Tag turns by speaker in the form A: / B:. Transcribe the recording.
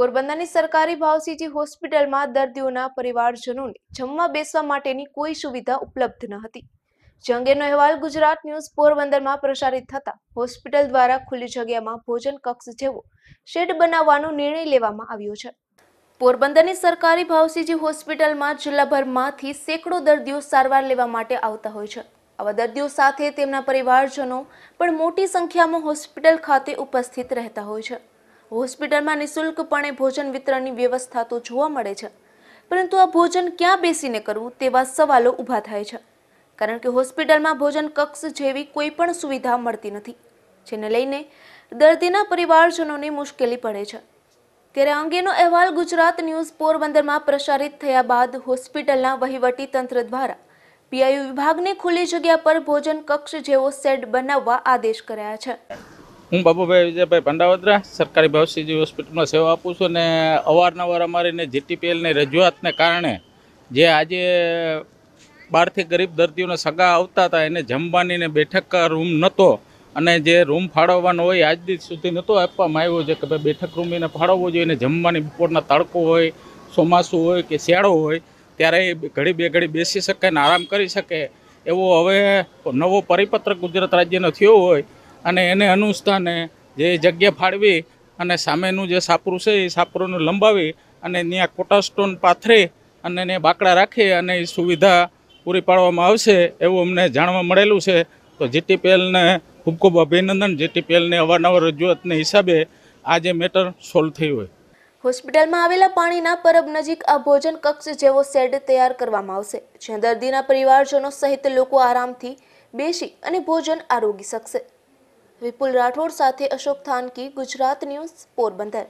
A: પોરબંદરની સરકારી ભાવસીજી હોસ્પિટલમાં દર્દીઓના પરિવારજનોને જમવા બેસવા માટેની કોઈ સુવિધા ઉપલબ્ધ ન હતી જે અહેવાલ ગુજરાત ન્યૂઝ પોરબંદરમાં પ્રસારિત થતા હોસ્પિટલ દ્વારા ખુલ્લી જગ્યામાં ભોજન કક્ષ જેવો શેડ બનાવવાનો નિર્ણય લેવામાં આવ્યો છે પોરબંદરની સરકારી ભાવસીજી હોસ્પિટલમાં જિલ્લાભરમાંથી સેંકડો દર્દીઓ સારવાર લેવા માટે આવતા હોય છે આવા દર્દીઓ સાથે તેમના પરિવારજનો પણ મોટી સંખ્યામાં હોસ્પિટલ ખાતે ઉપસ્થિત રહેતા હોય છે હોસ્પિટલમાં નિઃશુલ્કપણે ભોજન વિતરણની વ્યવસ્થા તો જોવા મળે છે પરંતુ આ ભોજન ક્યાં બેસીને કરવું તેવા સવાલો ઊભા થાય છે કારણ કે હોસ્પિટલમાં ભોજન કક્ષ જેવી કોઈ પણ સુવિધા મળતી નથી જેને લઈને દર્દીના પરિવારજનોને મુશ્કેલી પડે છે ત્યારે અંગેનો અહેવાલ ગુજરાત ન્યૂઝ પોરબંદરમાં પ્રસારિત થયા બાદ હોસ્પિટલના વહીવટી તંત્ર દ્વારા પીઆઈયુ વિભાગને ખુલ્લી જગ્યા પર ભોજન કક્ષ જેવો સેડ બનાવવા આદેશ કર્યા છે
B: હું બાબુભાઈ વિજયભાઈ ભંડાવદરા સરકારી ભાવસીજી હોસ્પિટલમાં સેવા આપું છું અને અવારનવાર અમારીને જીટીપીએલની રજૂઆતને કારણે જે આજે બહારથી ગરીબ દર્દીઓને સગા આવતા હતા એને જમવાનીને બેઠક રૂમ નહોતો અને જે રૂમ ફાળવવાનો હોય આજ દિવસ સુધી નહોતો આપવામાં આવ્યો છે કે ભાઈ બેઠક રૂમ એને ફાળવવો જોઈએ એને જમવાની બપોરના તડકો હોય ચોમાસું હોય કે શિયાળો હોય ત્યારે એ ઘડી બે ઘડી બેસી શકે ને આરામ કરી શકે એવો હવે નવો પરિપત્ર ગુજરાત રાજ્યનો થયો હોય અને એને અનુસ્થાને જે જગ્યા ફાળવી અને સામેનું જે સાપરું છે એ સાપરોને લંબાવી અને ત્યાં કોટા સ્ટોન પાથરી અને એને બાકડા રાખે અને એ સુવિધા પૂરી પાડવામાં આવશે એવું અમને જાણવા મળેલું છે તો જીટીપીએલને ખૂબ ખૂબ અભિનંદન જીટીપીએલની અવારનવાર રજૂઆતને હિસાબે આ જે મેટર સોલ્વ થયું હોય
A: હોસ્પિટલમાં આવેલા પાણીના પરબ નજીક આ ભોજન કક્ષ જેવો શેડ તૈયાર કરવામાં આવશે જ્યાં દર્દીના પરિવારજનો સહિત લોકો આરામથી બેસી અને ભોજન આરોગી શકશે વિપુલ રાઠોડ સાથે અશોક થાનકી ગુજરાત ન્યૂઝ પોરબંદર